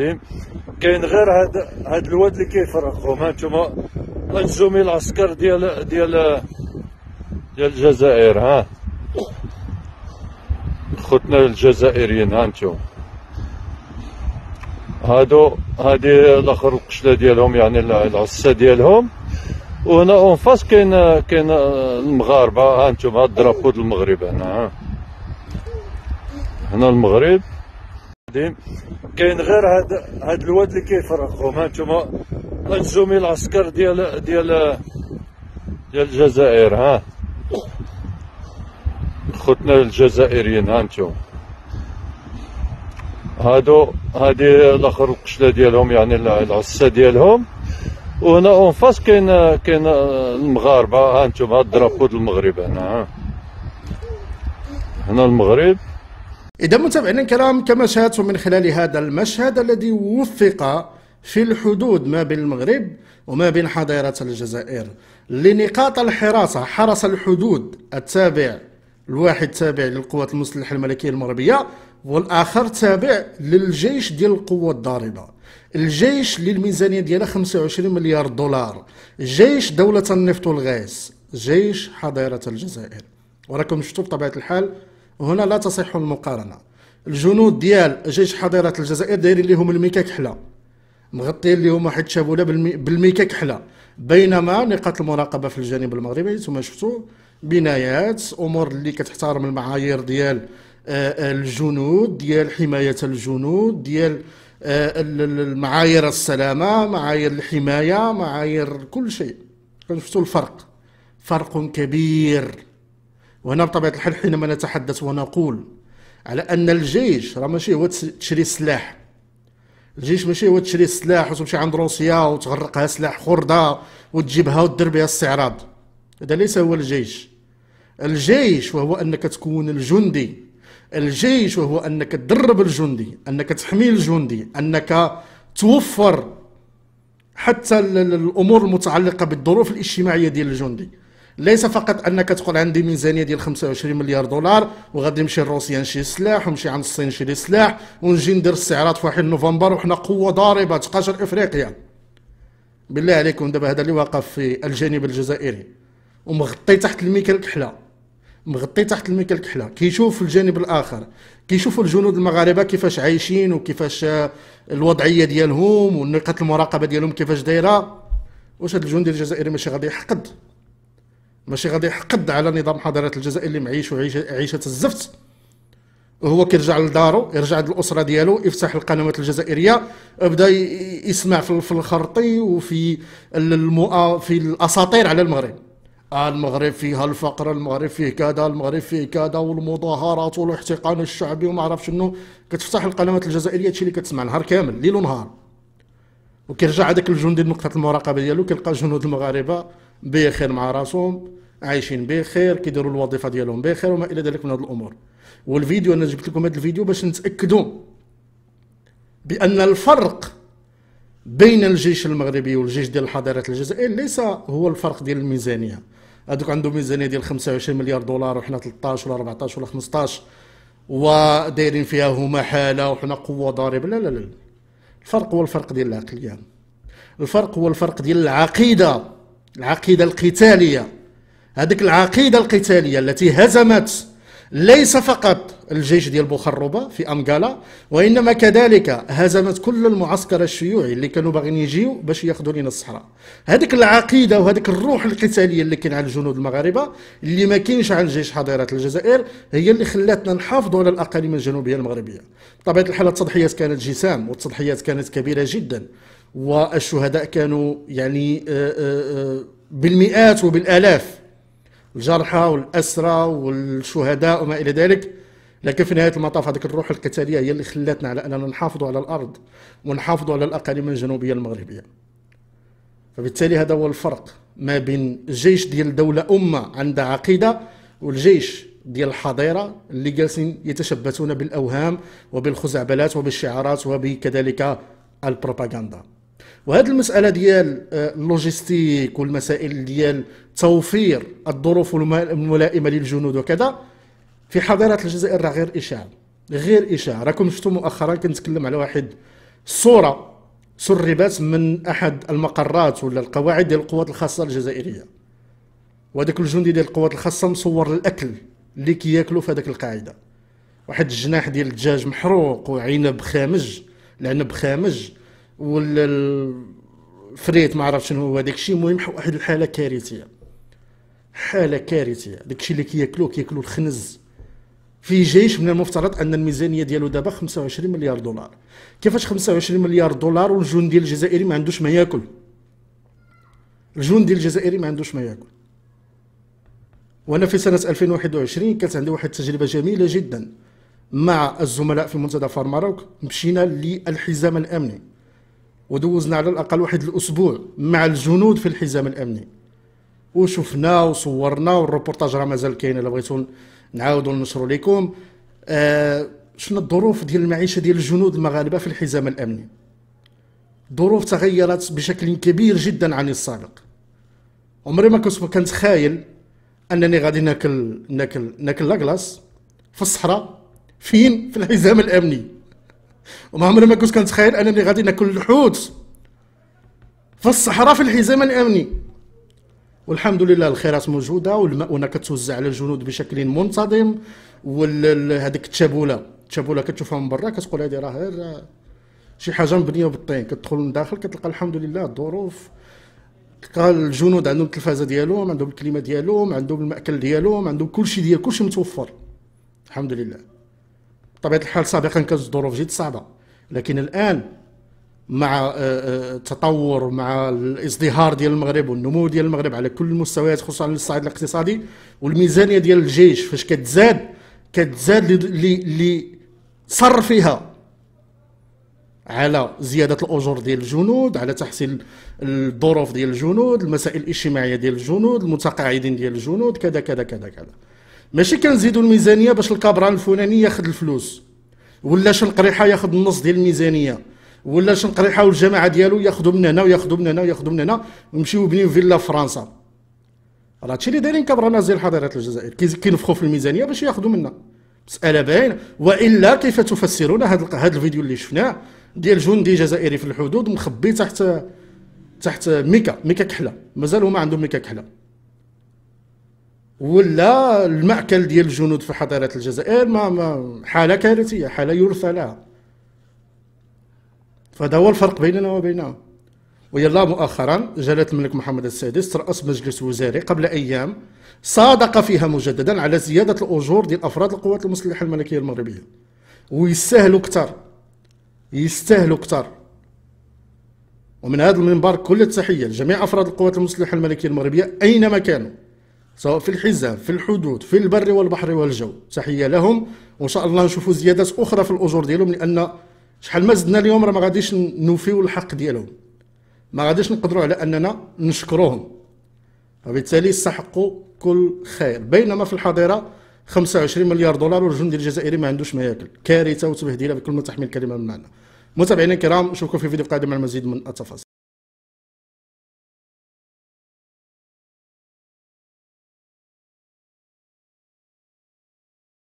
القديم كاين غير هاد هاد الواد اللي كيفرقهم هانتوما انجومي العسكر ديال ديال ديال الجزائر ها خوتنا الجزائريين هانتوما هادو هادي الاخر القشله ديالهم يعني العسه ديالهم وهنا اون فاس كاين كاين المغاربه ها انتم ها الدرابو المغرب هنا ها هنا المغرب ديم كاين غير هاد هاد الواد اللي كيفرقهم هانتوما انزومي العسكر ديال ديال ديال الجزائر ها خوتنا الجزائريين انتم هادو هادي الاخر القشله ديالهم يعني العصه ديالهم وهنا اون فاس كاين كاين المغاربه ها انتم هاد الدرابو المغرب هنا ها هنا المغرب إذا متابعينا الكرام كما شاهدتم من خلال هذا المشهد الذي وثق في الحدود ما بين المغرب وما بين حظيرة الجزائر لنقاط الحراسة حرس الحدود التابع الواحد تابع للقوات المسلحة الملكية المغربية والآخر تابع للجيش ديال القوة الضاربة الجيش للميزانية ديالها 25 مليار دولار جيش دولة النفط والغاز جيش حظيرة الجزائر وراكم شفتوا بطبيعة الحال هنا لا تصح المقارنه الجنود ديال جيش حضيره الجزائر دايرين لهم الميكاك حلا مغطيين لهم واحد الشابوله بالميكاك حلا بينما نقاط المراقبه في الجانب المغربي انتم شفتوا بنايات امور اللي كتحترم المعايير ديال آه، آه، الجنود ديال حمايه الجنود ديال آه، المعايير السلامه معايير الحمايه معايير كل شيء كنشوفوا الفرق فرق كبير وهنا بطبيعه الحال حينما نتحدث ونقول على ان الجيش راه ماشي هو تشري سلاح الجيش ماشي هو تشري السلاح وتمشي عند روسيا وتغرقها سلاح خرده وتجيبها ودير بها استعراض هذا ليس هو الجيش الجيش وهو انك تكون الجندي الجيش وهو انك تدرب الجندي انك تحمي الجندي انك توفر حتى الامور المتعلقه بالظروف الاجتماعيه ديال الجندي ليس فقط انك تقول عندي ميزانيه ديال 25 مليار دولار وغادي نمشي لروسيا نشري سلاح ونمشي عند الصين نشري سلاح ونجي ندير استعراض في 1 نوفمبر وحنا قوه ضاربه تقاشر افريقيا بالله عليكم دابا هذا اللي واقف في الجانب الجزائري ومغطي تحت الميكال الكحله مغطي تحت الميكال الكحله كيشوف الجانب الاخر كيشوفوا الجنود المغاربه كيفاش عايشين وكيفاش الوضعيه ديالهم ونقاط المراقبه ديالهم كيفاش دايره واش هاد الجندي الجزائري ماشي غادي يحقد ماشي غادي يحقد على نظام حضاره الجزائر اللي معيش عيشه الزفت هو كيرجع لدارو يرجع للاسره ديالو يفتح القنوات الجزائريه بدا يسمع في الخرطي وفي في الاساطير على المغرب آه المغرب فيها الفقر المغرب فيه كذا المغرب فيه كذا والمظاهرات والاحتقان الشعبي وما عرف شنو كتفتح القنوات الجزائريه هادشي اللي كتسمع نهار كامل ليل ونهار وكيرجع هذاك الجندي لنقطه المراقبه ديالو كيلقى جنود المغاربه بخير مع راسهم عايشين بخير كيديروا الوظيفه ديالهم بخير وما الى ذلك من هذه الامور والفيديو انا جبت لكم هذا الفيديو باش نتاكدوا بان الفرق بين الجيش المغربي والجيش ديال الحضارات الجزائر ليس هو الفرق ديال الميزانيه هذوك عندهم ميزانيه ديال 25 مليار دولار وحنا 13 ولا 14 ولا 15 ودايرين فيها هما حاله وحنا قوه ضاربه لا لا لا الفرق هو الفرق ديال العقليه الفرق هو الفرق ديال العقيده العقيدة القتالية هذيك العقيدة القتالية التي هزمت ليس فقط الجيش ديال بوخربة في امغالا وإنما كذلك هزمت كل المعسكر الشيوعي اللي كانوا باغيين يجيو باش ياخذوا لنا الصحراء هذيك العقيدة وهذيك الروح القتالية اللي كاين على الجنود المغاربة اللي ما كاينش على جيش حضيرة الجزائر هي اللي خلاتنا نحافظوا على الأقاليم الجنوبية المغربية بطبيعة الحال التضحيات كانت جسام والتضحيات كانت كبيرة جدا والشهداء كانوا يعني آه، آه، آه، بالمئات وبالالاف الجرحى والاسرى والشهداء وما الى ذلك لكن في نهايه المطاف هذيك الروح القتاليه هي اللي خلاتنا على اننا نحافظوا على الارض ونحافظوا على الاقاليم الجنوبيه المغربيه فبالتالي هذا هو الفرق ما بين الجيش ديال دوله امه عندها عقيده والجيش ديال الحظيره اللي جالسين يتشبثون بالاوهام وبالخزعبلات وبالشعارات وبكذلك البروباغندا وهذه المساله ديال آه، اللوجيستيك والمسائل ديال توفير الظروف الملائمه للجنود وكذا في حاضره الجزائر راه غير اشاعه غير اشاعه راكم شفتوا مؤخرا كنتكلم على واحد صوره سربت من احد المقرات ولا القواعد ديال القوات الخاصه الجزائريه وهذاك الجندي ديال القوات الخاصه مصور الاكل اللي كياكلوا في هذاك القاعده واحد الجناح ديال الدجاج محروق وعنب خامج العنب خامج ولا الفريت ما عرفت شنو هو الشيء المهم واحد الحاله كارثيه حاله كارثيه داك الشيء اللي كياكلوه كياكلوا الخنز في جيش من المفترض ان الميزانيه ديالو دابا 25 مليار دولار كيفاش 25 مليار دولار والجندي الجزائري ما عندوش ما ياكل الجندي الجزائري ما عندوش ما ياكل وانا في سنه 2021 كانت عندي واحد التجربه جميله جدا مع الزملاء في منتدى فارماروك مشينا للحزام الامني ودوزنا على الاقل واحد الاسبوع مع الجنود في الحزام الامني وشفنا وصورنا والروبورتاج راه مازال كاين الا بغيتو نعاودو ننشرو لكم آه شنو الظروف ديال المعيشه ديال الجنود المغاربه في الحزام الامني ظروف تغيرت بشكل كبير جدا عن السابق عمري ما كنت كنتخايل انني غادي ناكل ناكل ناكل لاكلاس في الصحراء فين في الحزام الامني وما عمري ما كنت كنتخيل انني غادي ناكل الحوت في الصحراء في الحزام الامني والحمد لله الخيرات موجوده والمؤونه كتوزع على الجنود بشكل منتظم وهذيك التابوله التابوله كتشوفها من برا كتقول هذه راه غير شي حاجه مبنيه بالطين كتدخل من داخل كتلقى الحمد لله الظروف تلقى الجنود عندهم التلفازه ديالهم عندهم الكلمه ديالهم عندهم الماكل ديالهم عندهم كل شيء ديال كل شيء متوفر الحمد لله بطبيعه الحال سابقا كانت الظروف جد صعبه لكن الان مع آه، آه، التطور مع الازدهار ديال المغرب والنمو ديال المغرب على كل المستويات خصوصا على الصعيد الاقتصادي والميزانيه ديال الجيش فاش كتزاد كتزاد اللي صرفها على زيادة الأجور ديال الجنود على تحسين الظروف ديال الجنود المسائل الاجتماعية ديال الجنود المتقاعدين ديال الجنود كذا كذا كذا كذا ماشي كنزيدوا الميزانيه باش الكابران الفلاني ياخذ الفلوس ولا شنقريحه ياخذ النص ديال الميزانيه ولا شنقريحه والجماعه ديالو ياخذوا من هنا وياخذوا من هنا وياخذوا من هنا ويمشيو يبنيو فيلا في فرنسا راه هادشي اللي دايرين كابران زي الحضارات الجزائر كينفخوا في الميزانيه باش ياخذوا منا مساله باينه والا كيف تفسرون هذا هذا الفيديو اللي شفناه ديال جندي جزائري في الحدود مخبي تحت تحت ميكا ميكا كحله مازال هما عندهم ميكا كحله ولا المأكل ديال الجنود في حضارة الجزائر ما, ما حالة كارثية حالة يرثى لها فهذا هو الفرق بيننا وبينهم ويلا مؤخرا جلالة الملك محمد السادس ترأس مجلس وزاري قبل أيام صادق فيها مجددا على زيادة الأجور ديال أفراد القوات المسلحة الملكية المغربية ويستاهلوا اكثر يستاهلوا اكثر ومن هذا المنبر كل التحية لجميع أفراد القوات المسلحة الملكية المغربية أينما كانوا سواء في الحزام في الحدود في البر والبحر والجو تحيه لهم وان شاء الله نشوفوا زيادات اخرى في الاجور ديالهم لان شحال ما زدنا اليوم راه ما غاديش نوفيو الحق ديالهم ما غاديش نقدروا على اننا نشكروهم وبالتالي استحقوا كل خير بينما في الحظيره 25 مليار دولار والجندي الجزائري ما عندوش ما ياكل كارثه وتبهدله بكل ما تحمل الكلمه من معنى متابعينا الكرام نشوفكم في فيديو قادم على المزيد من التفاصيل